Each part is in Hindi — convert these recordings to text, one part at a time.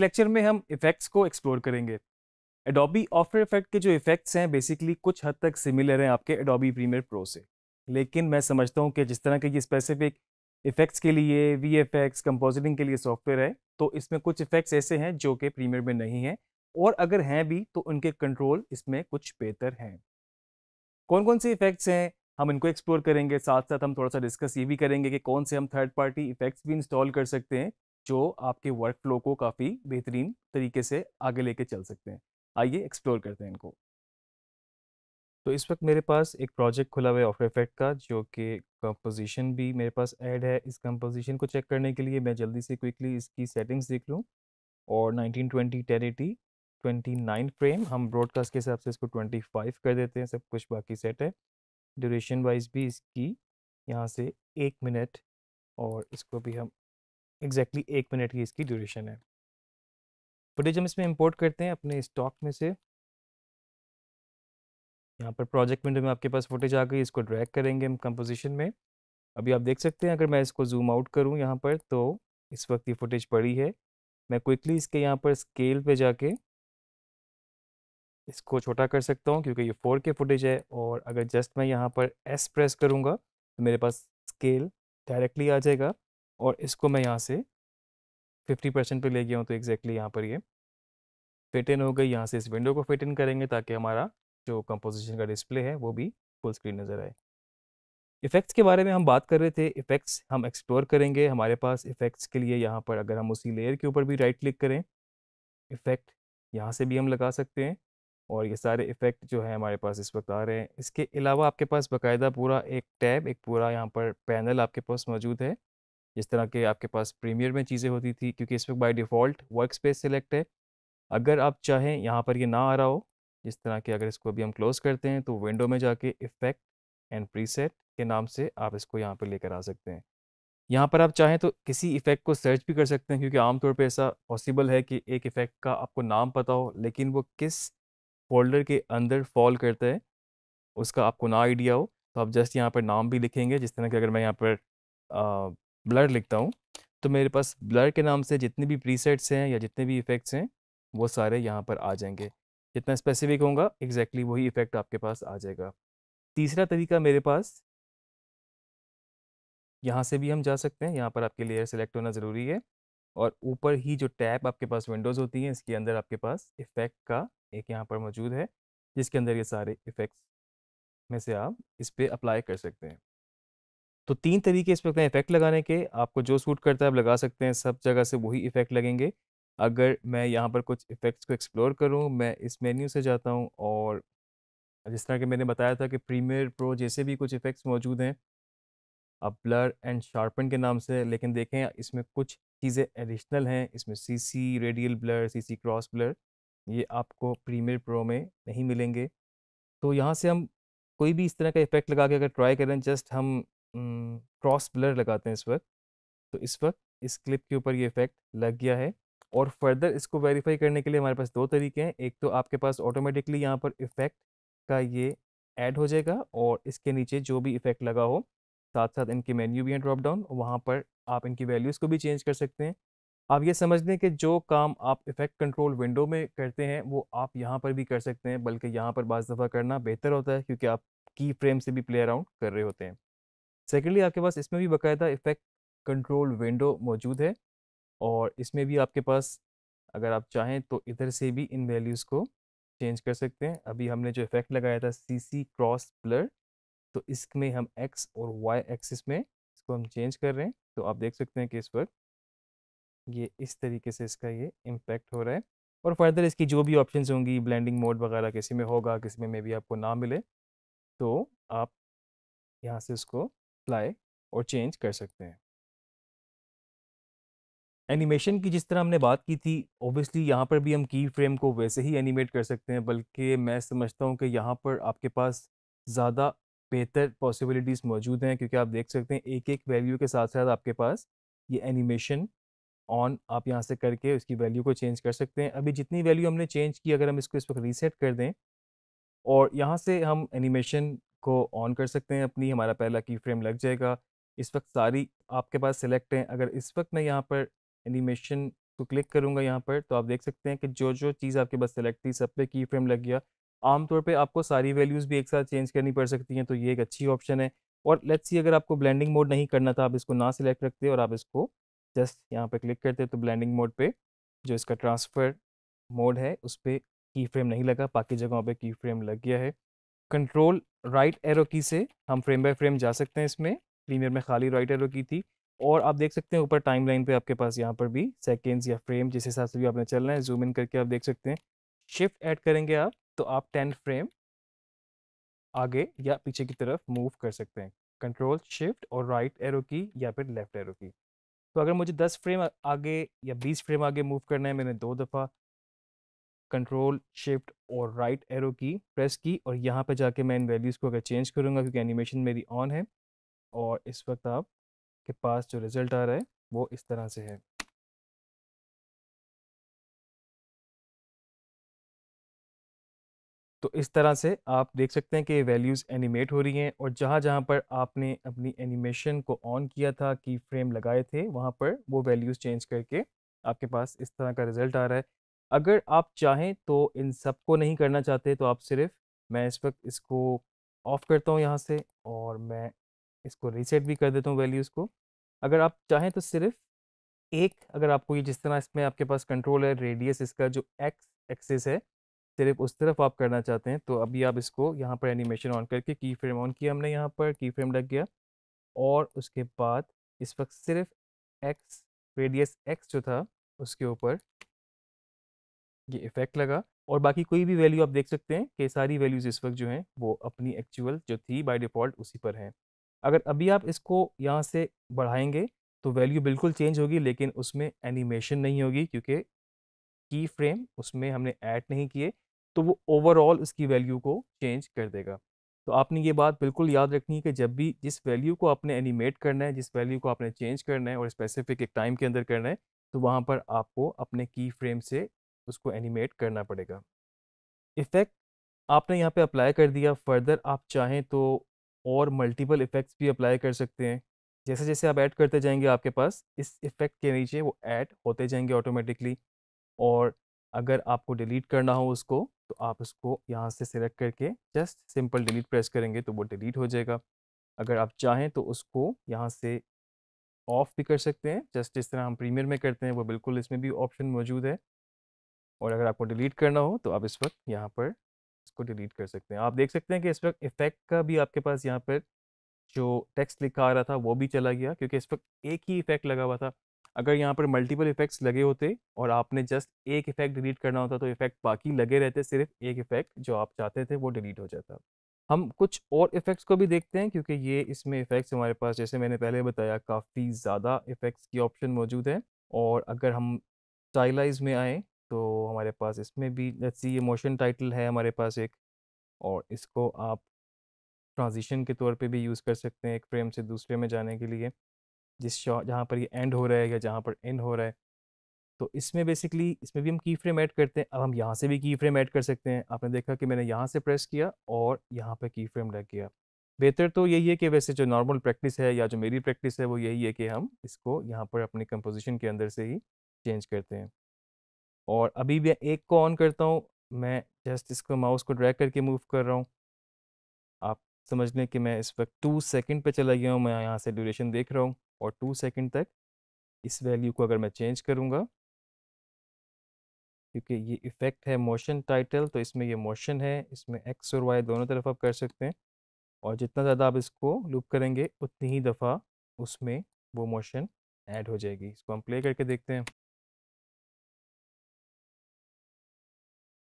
लेक्चर में हम इफेक्ट्स को एक्सप्लोर करेंगे एडोबी ऑफर इफेक्ट के जो इफेक्ट्स हैं बेसिकली कुछ हद तक सिमिलर हैं आपके एडोबी प्रीमियर प्रो से लेकिन मैं समझता हूँ कि जिस तरह के ये स्पेसिफिक इफेक्ट्स के लिए वी एफ एक्स कंपोजिटिंग के लिए सॉफ्टवेयर है तो इसमें कुछ इफेक्ट्स ऐसे हैं जो कि प्रीमियर में नहीं हैं और अगर हैं भी तो उनके कंट्रोल इसमें कुछ बेहतर हैं कौन कौन से इफेक्ट्स हैं हम इनको एक्सप्लोर करेंगे साथ साथ हम थोड़ा सा डिस्कस ये भी करेंगे कि कौन से हम थर्ड पार्टी इफेक्ट्स भी इंस्टॉल कर सकते हैं जो आपके वर्क फ्लो को काफ़ी बेहतरीन तरीके से आगे लेके चल सकते हैं आइए एक्सप्लोर करते हैं इनको तो इस वक्त मेरे पास एक प्रोजेक्ट खुला हुआ है ऑफर इफेक्ट का जो कि कंपोजिशन भी मेरे पास ऐड है इस कंपोजिशन को चेक करने के लिए मैं जल्दी से क्विकली इसकी सेटिंग्स देख लूँ और 1920 ट्वेंटी 29 फ्रेम हम ब्रॉडकास्ट के हिसाब से इसको 25 कर देते हैं सब कुछ बाकी सेट है ड्यूरेशन वाइज भी इसकी यहाँ से एक मिनट और इसको भी हम एग्जैक्टली exactly एक मिनट की इसकी ड्यूरेशन है फुटेज हम इसमें इंपोर्ट करते हैं अपने स्टॉक में से यहाँ पर प्रोजेक्ट विंडो में आपके पास फुटेज आ गई इसको ड्रैग करेंगे हम कंपोजिशन में अभी आप देख सकते हैं अगर मैं इसको जूम आउट करूँ यहाँ पर तो इस वक्त ये फुटेज पड़ी है मैं क्विकली इसके यहाँ पर स्केल पे जाके इसको छोटा कर सकता हूँ क्योंकि ये फोर के फुटेज है और अगर जस्ट मैं यहाँ पर एस प्रेस करूँगा तो मेरे पास स्केल डायरेक्टली आ जाएगा और इसको मैं यहाँ से 50 परसेंट पर ले गया हूँ तो एग्जैक्टली यहाँ पर ये फिट इन हो गई यहाँ से इस विंडो को फिट इन करेंगे ताकि हमारा जो कंपोजिशन का डिस्प्ले है वो भी फुल स्क्रीन नज़र आए इफ़ेक्ट्स के बारे में हम बात कर रहे थे इफ़ेक्ट्स हम एक्सप्लोर करेंगे हमारे पास इफ़ेक्ट्स के लिए यहाँ पर अगर हम उसी लेयर के ऊपर भी राइट क्लिक करें इफ़ेक्ट यहाँ से भी हम लगा सकते हैं और ये सारे इफ़ेक्ट जो है हमारे पास इस वक्त आ रहे हैं इसके अलावा आपके पास बाकायदा पूरा एक टैब एक पूरा यहाँ पर पैनल आपके पास मौजूद है जिस तरह के आपके पास प्रीमियर में चीज़ें होती थी क्योंकि इसमें by default work space select है अगर आप चाहें यहाँ पर ये ना आ रहा हो जिस तरह के अगर इसको अभी हम क्लोज़ करते हैं तो विंडो में जाके इफ़ेक्ट एंड प्रीसेट के नाम से आप इसको यहाँ पर लेकर आ सकते हैं यहाँ पर आप चाहें तो किसी इफ़ेक्ट को सर्च भी कर सकते हैं क्योंकि आमतौर पर ऐसा पॉसिबल है कि एक इफ़ेक्ट का आपको नाम पता हो लेकिन वो किस फोल्डर के अंदर फॉल करता है उसका आपको ना आइडिया हो तो आप जस्ट यहाँ पर नाम भी लिखेंगे जिस तरह के अगर मैं यहाँ पर ब्लर लिखता हूँ तो मेरे पास ब्लर के नाम से जितने भी प्रीसेट्स हैं या जितने भी इफ़ेक्ट्स हैं वो सारे यहाँ पर आ जाएंगे जितना स्पेसिफिक होगा एग्जैक्टली वही इफ़ेक्ट आपके पास आ जाएगा तीसरा तरीका मेरे पास यहाँ से भी हम जा सकते हैं यहाँ पर आपके लेयर सेलेक्ट होना ज़रूरी है और ऊपर ही जो टैब आपके पास विंडोज़ होती हैं इसके अंदर आपके पास इफ़ेक्ट का एक यहाँ पर मौजूद है जिसके अंदर ये सारे इफ़ेक्ट्स में से आप इस पर अप्लाई कर सकते हैं तो तीन तरीके इस पर हैं इफेक्ट लगाने के आपको जो सूट करता है आप लगा सकते हैं सब जगह से वही इफेक्ट लगेंगे अगर मैं यहाँ पर कुछ इफेक्ट्स को एक्सप्लोर करूँ मैं इस मेन्यू से जाता हूँ और जिस तरह के मैंने बताया था कि प्रीमियर प्रो जैसे भी कुछ इफेक्ट्स मौजूद हैं अब ब्लर एंड शार्पन के नाम से लेकिन देखें इसमें कुछ चीज़ें एडिशनल हैं इसमें C C radial blur C C cross blur ये आपको प्रीमियर प्रो में नहीं मिलेंगे तो यहाँ से हम कोई भी इस तरह का इफेक्ट लगा के अगर ट्राई करें जस्ट हम क्रॉस ब्लर लगाते हैं इस वक्त तो इस वक्त इस क्लिप के ऊपर ये इफेक्ट लग गया है और फर्दर इसको वेरीफाई करने के लिए हमारे पास दो तरीके हैं एक तो आपके पास ऑटोमेटिकली यहाँ पर इफेक्ट का ये ऐड हो जाएगा और इसके नीचे जो भी इफेक्ट लगा हो साथ साथ इनके मेन्यू भी हैं ड्रॉप डाउन वहाँ पर आप इनकी वैल्यूज़ को भी चेंज कर सकते हैं आप ये समझ लें कि जो काम आप इफेक्ट कंट्रोल विंडो में करते हैं वो आप यहाँ पर भी कर सकते हैं बल्कि यहाँ पर बज़ दफ़ा करना बेहतर होता है क्योंकि आप की फ्रेम से भी प्ले अराउंड कर रहे होते हैं सेकेंडली आपके पास इसमें भी बाकायदा इफेक्ट कंट्रोल विंडो मौजूद है और इसमें भी आपके पास अगर आप चाहें तो इधर से भी इन वैल्यूज़ को चेंज कर सकते हैं अभी हमने जो इफेक्ट लगाया था सी सी क्रॉस ब्लर तो इसमें हम एक्स और वाई एक्सिस में इसको हम चेंज कर रहे हैं तो आप देख सकते हैं कि इस वक्त ये इस तरीके से इसका ये इम्पेक्ट हो रहा है और फर्दर इसकी जो भी ऑप्शन होंगी ब्लेंडिंग मोड वगैरह किसी में होगा किसी में मे भी आपको ना मिले तो आप यहाँ से उसको अप्लाई और चेंज कर सकते हैं एनिमेशन की जिस तरह हमने बात की थी ओबियसली यहाँ पर भी हम की फ्रेम को वैसे ही एनिमेट कर सकते हैं बल्कि मैं समझता हूँ कि यहाँ पर आपके पास ज़्यादा बेहतर पॉसिबिलिटीज़ मौजूद हैं क्योंकि आप देख सकते हैं एक एक वैल्यू के साथ साथ आपके पास ये एनिमेशन ऑन आप यहाँ से करके उसकी वैल्यू को चेंज कर सकते हैं अभी जितनी वैल्यू हमने चेंज की अगर हम इसको इस वक्त रीसेट कर दें और यहाँ से हम एनिमेशन को ऑन कर सकते हैं अपनी हमारा पहला की फ्रेम लग जाएगा इस वक्त सारी आपके पास सिलेक्ट हैं अगर इस वक्त मैं यहाँ पर एनिमेशन को क्लिक करूँगा यहाँ पर तो आप देख सकते हैं कि जो जो चीज़ आपके पास सेलेक्ट थी सब पे की फ्रेम लग गया आमतौर पे आपको सारी वैल्यूज़ भी एक साथ चेंज करनी पड़ सकती हैं तो ये एक अच्छी ऑप्शन है और लेट्स सी अगर आपको ब्लेंडिंग मोड नहीं करना था आप इसको ना सिलेक्ट रखते और आप इसको जस्ट यहाँ पर क्लिक करते तो ब्लैंडिंग मोड पर जो इसका ट्रांसफ़र मोड है उस पर की फ्रेम नहीं लगा बाकी जगहों पर की फ्रेम लग गया है कंट्रोल राइट एरो की से हम फ्रेम बाय फ्रेम जा सकते हैं इसमें प्रीमियर में खाली राइट एरो की थी और आप देख सकते हैं ऊपर टाइम लाइन पर आपके पास यहाँ पर भी सेकेंड्स या फ्रेम जिस हिसाब से भी आपने चलना है जूम इन करके आप देख सकते हैं शिफ्ट ऐड करेंगे आप तो आप टेन फ्रेम आगे या पीछे की तरफ मूव कर सकते हैं कंट्रोल शिफ्ट और राइट एरो की या फिर लेफ्ट एरो की तो अगर मुझे 10 फ्रेम आगे या 20 फ्रेम आगे मूव करना है मैंने दो दफ़ा कंट्रोल शिफ्ट और राइट एरो की प्रेस की और यहाँ पे जाके मैं इन वैल्यूज़ को अगर चेंज करूँगा क्योंकि एनिमेशन मेरी ऑन है और इस वक्त आप के पास जो रिज़ल्ट आ रहा है वो इस तरह से है तो इस तरह से आप देख सकते हैं कि वैल्यूज़ एनिमेट हो रही हैं और जहाँ जहाँ पर आपने अपनी एनिमेशन को ऑन किया था की फ्रेम लगाए थे वहाँ पर वो वैल्यूज़ चेंज करके आपके पास इस तरह का रिज़ल्ट आ रहा है अगर आप चाहें तो इन सबको नहीं करना चाहते तो आप सिर्फ मैं इस वक्त इसको ऑफ़ करता हूँ यहाँ से और मैं इसको रीसेट भी कर देता हूँ वैल्यूज़ को अगर आप चाहें तो सिर्फ एक अगर आपको ये जिस तरह इसमें आपके पास कंट्रोल है रेडियस इसका जो एक्स एक्सेस है सिर्फ उस तरफ आप करना चाहते हैं तो अभी आप इसको यहाँ पर एनिमेशन ऑन करके की फ्रेम ऑन किया हमने यहाँ पर की फ्रेम लग गया और उसके बाद इस वक्त सिर्फ एक्स रेडियस एक्स जो था उसके ऊपर ये इफेक्ट लगा और बाकी कोई भी वैल्यू आप देख सकते हैं कि सारी वैल्यूज़ इस वक्त जो हैं वो अपनी एक्चुअल जो थी बाय डिफ़ॉल्ट उसी पर हैं अगर अभी आप इसको यहाँ से बढ़ाएंगे तो वैल्यू बिल्कुल चेंज होगी लेकिन उसमें एनिमेशन नहीं होगी क्योंकि की फ्रेम उसमें हमने ऐड नहीं किए तो वो ओवरऑल उसकी वैल्यू को चेंज कर देगा तो आपने ये बात बिल्कुल याद रखनी है कि जब भी जिस वैल्यू को आपने एनिमेट करना है जिस वैल्यू को आपने चेंज करना है और स्पेसिफिक एक टाइम के अंदर करना है तो वहाँ पर आपको अपने की फ्रेम से उसको एनिमेट करना पड़ेगा इफ़ेक्ट आपने यहाँ पे अप्लाई कर दिया फर्दर आप चाहें तो और मल्टीपल इफ़ेक्ट्स भी अप्लाई कर सकते हैं जैसे जैसे आप ऐड करते जाएंगे आपके पास इस इफ़ेक्ट के नीचे वो ऐड होते जाएंगे ऑटोमेटिकली और अगर आपको डिलीट करना हो उसको तो आप उसको यहाँ से सिलेक्ट करके जस्ट सिंपल डिलीट प्रेस करेंगे तो वो डिलीट हो जाएगा अगर आप चाहें तो उसको यहाँ से ऑफ़ भी कर सकते हैं जस्ट जिस तरह हम प्रीमियर में करते हैं वो बिल्कुल इसमें भी ऑप्शन मौजूद है और अगर आपको डिलीट करना हो तो आप इस वक्त यहाँ पर इसको डिलीट कर सकते हैं आप देख सकते हैं कि इस वक्त इफेक्ट का भी आपके पास यहाँ पर जो टेक्स्ट लिखा आ रहा था वो भी चला गया क्योंकि इस वक्त एक ही इफेक्ट लगा हुआ था अगर यहाँ पर मल्टीपल इफेक्ट्स लगे होते और आपने जस्ट एक इफेक्ट डिलीट करना होता तो इफेक्ट बाकी लगे रहते सिर्फ एक इफेक्ट जो आप चाहते थे वो डिलीट हो जाता हम कुछ और इफेक्ट्स को भी देखते हैं क्योंकि ये इसमें इफेक्ट्स हमारे पास जैसे मैंने पहले बताया काफ़ी ज़्यादा इफेक्ट्स की ऑप्शन मौजूद है और अगर हम स्टाइलाइज में आएँ तो हमारे पास इसमें भी जैसे सी ये मोशन टाइटल है हमारे पास एक और इसको आप ट्रांजिशन के तौर पे भी यूज़ कर सकते हैं एक फ्रेम से दूसरे में जाने के लिए जिस शॉट जहाँ पर ये एंड हो रहा है या जहाँ पर एंड हो रहा है तो इसमें बेसिकली इसमें भी हम की फ्रेम ऐड करते हैं अब हम यहाँ से भी की फ्रेम ऐड कर सकते हैं आपने देखा कि मैंने यहाँ से प्रेस किया और यहाँ पर की फ्रेम लग गया बेहतर तो यही है कि वैसे जो नॉर्मल प्रैक्टिस है या जो मेरी प्रैक्टिस है वो यही है कि हम इसको यहाँ पर अपनी कंपोजिशन के अंदर से ही चेंज करते हैं और अभी भी एक को ऑन करता हूँ मैं जस्ट इसको माउस को ड्रैग करके मूव कर रहा हूँ आप समझ लें कि मैं इस वक्त टू सेकंड पे चला गया हूँ मैं यहाँ से ड्यूरेशन देख रहा हूँ और टू सेकंड तक इस वैल्यू को अगर मैं चेंज करूँगा क्योंकि ये इफ़ेक्ट है मोशन टाइटल तो इसमें ये मोशन है इसमें एक्स और वाई दोनों तरफ आप कर सकते हैं और जितना ज़्यादा आप इसको लूप करेंगे उतनी ही दफ़ा उसमें वो मोशन ऐड हो जाएगी इसको हम प्ले करके देखते हैं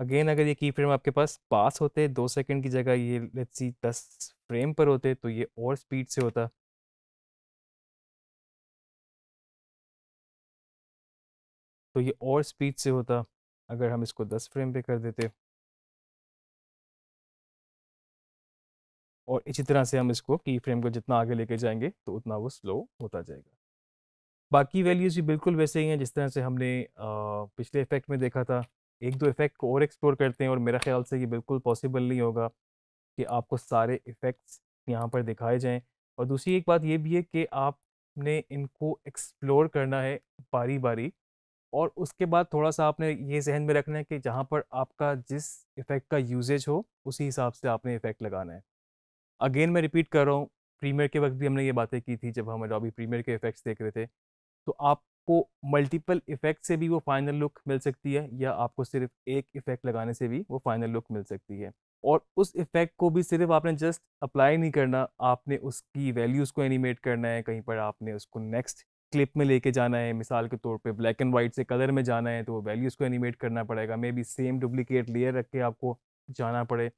अगेन अगर ये की फ्रेम आपके पास पास होते दो सेकंड की जगह ये लेट्स सी दस फ्रेम पर होते तो ये और स्पीड से होता तो ये और स्पीड से होता अगर हम इसको दस फ्रेम पे कर देते और इसी तरह से हम इसको की फ्रेम को जितना आगे लेके जाएंगे तो उतना वो स्लो होता जाएगा बाकी वैल्यूज़ भी बिल्कुल वैसे ही हैं जिस तरह से हमने पिछले इफेक्ट में देखा था एक दो इफ़ेक्ट को और एक्सप्लोर करते हैं और मेरा ख्याल से ये बिल्कुल पॉसिबल नहीं होगा कि आपको सारे इफ़ेक्ट्स यहाँ पर दिखाए जाएँ और दूसरी एक बात ये भी है कि आपने इनको एक्सप्लोर करना है बारी बारी और उसके बाद थोड़ा सा आपने ये जहन में रखना है कि जहाँ पर आपका जिस इफ़ेक्ट का यूजेज हो उसी हिसाब से आपने इफ़ेक्ट लगाना है अगेन मैं रिपीट कर रहा हूँ प्रीमियर के वक्त भी हमने ये बातें की थी जब हम अडोबी प्रीमियर के इफ़ेक्ट्स देख रहे थे तो आप आपको मल्टीपल इफेक्ट से भी वो फाइनल लुक मिल सकती है या आपको सिर्फ एक इफेक्ट लगाने से भी वो फाइनल लुक मिल सकती है और उस इफेक्ट को भी सिर्फ आपने जस्ट अप्लाई नहीं करना आपने उसकी वैल्यूज़ को एनिमेट करना है कहीं पर आपने उसको नेक्स्ट क्लिप में लेके जाना है मिसाल के तौर पे ब्लैक एंड वाइट से कलर में जाना है तो वो वैल्यूज़ को एनिमेट करना पड़ेगा maybe same duplicate layer रख के आपको जाना पड़े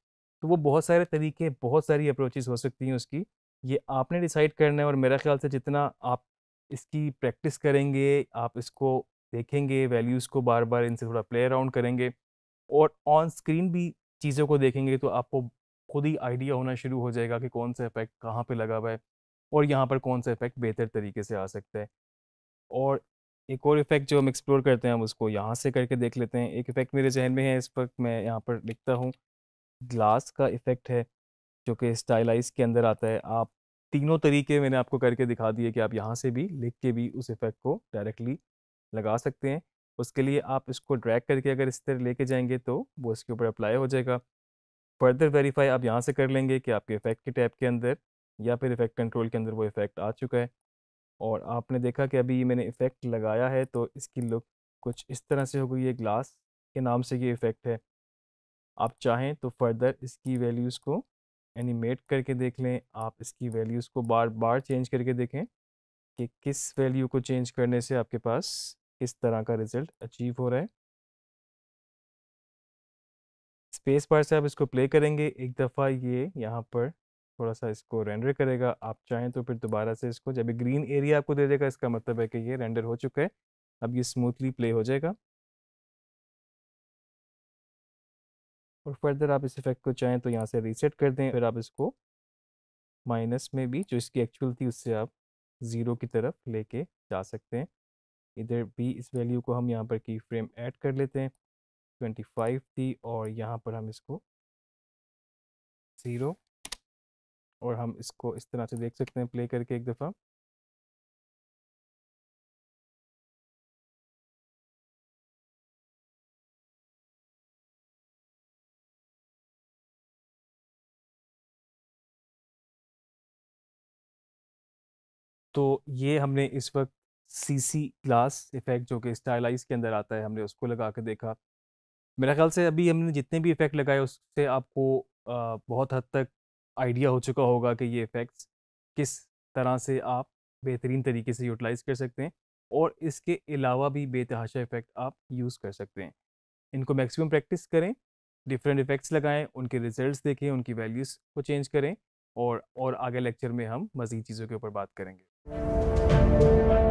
तो वो बहुत सारे तरीके बहुत सारी अप्रोचेज़ हो सकती हैं उसकी ये आपने डिसाइड करना है और मेरा ख्याल से जितना आप इसकी प्रैक्टिस करेंगे आप इसको देखेंगे वैल्यूज़ को बार बार इनसे थोड़ा प्ले अराउंड करेंगे और ऑन स्क्रीन भी चीज़ों को देखेंगे तो आपको खुद ही आइडिया होना शुरू हो जाएगा कि कौन सा इफेक्ट कहाँ पे लगा हुआ है और यहाँ पर कौन सा इफेक्ट बेहतर तरीके से आ सकता है और एक और इफेक्ट जो हम एक्सप्लोर करते हैं हम उसको यहाँ से करके देख लेते हैं एक इफेक्ट मेरे जहन में है इस वक्त मैं यहाँ पर लिखता हूँ ग्लास का इफेक्ट है जो कि स्टाइलाइज के अंदर आता है आप तीनों तरीके मैंने आपको करके दिखा दिए कि आप यहाँ से भी लिख के भी उस इफ़ेक्ट को डायरेक्टली लगा सकते हैं उसके लिए आप इसको ड्रैग करके अगर इस तरह लेके जाएंगे तो वो इसके ऊपर अप्लाई हो जाएगा फर्दर वेरीफाई आप यहाँ से कर लेंगे कि आपके इफेक्ट के टैब के अंदर या फिर इफेक्ट कंट्रोल के अंदर वो इफेक्ट आ चुका है और आपने देखा कि अभी मैंने इफेक्ट लगाया है तो इसकी लुक कुछ इस तरह से हो गई ये ग्लास के नाम से ये इफेक्ट है आप चाहें तो फर्दर इसकी वैल्यूज़ को एनिमेट करके देख लें आप इसकी वैल्यूज़ को बार बार चेंज करके देखें कि किस वैल्यू को चेंज करने से आपके पास किस तरह का रिज़ल्ट अचीव हो रहा है स्पेस बार से आप इसको प्ले करेंगे एक दफ़ा ये यहाँ पर थोड़ा सा इसको रेंडर करेगा आप चाहें तो फिर दोबारा से इसको जब ग्रीन एरिया आपको दे देगा इसका मतलब है कि ये रेंडर हो चुका है अब ये स्मूथली प्ले हो जाएगा और फर्दर आप इस इफेक्ट को चाहें तो यहाँ से रीसेट कर दें फिर आप इसको माइनस में भी जो इसकी एक्चुअल थी उससे आप ज़ीरो की तरफ लेके जा सकते हैं इधर भी इस वैल्यू को हम यहाँ पर की फ्रेम ऐड कर लेते हैं ट्वेंटी फाइव थी और यहाँ पर हम इसको ज़ीरो और हम इसको इस तरह से देख सकते हैं प्ले करके एक दफ़ा तो ये हमने इस वक्त सी सी ग्लास इफ़ेक्ट जो कि स्टाइलाइज के अंदर आता है हमने उसको लगा के देखा मेरे ख्याल से अभी हमने जितने भी इफ़ेक्ट लगाए उससे आपको बहुत हद तक आइडिया हो चुका होगा कि ये इफ़ेक्ट्स किस तरह से आप बेहतरीन तरीके से यूटिलाइज़ कर सकते हैं और इसके अलावा भी बेतहाशा इफ़ेक्ट आप यूज़ कर सकते हैं इनको मैक्सिमम प्रैक्टिस करें डिफरेंट इफ़ेक्ट्स लगाएं उनके रिजल्ट्स देखें उनकी वैल्यूज़ को चेंज करें और और आगे लेक्चर में हम मज़ीद चीज़ों के ऊपर बात करेंगे Thank you.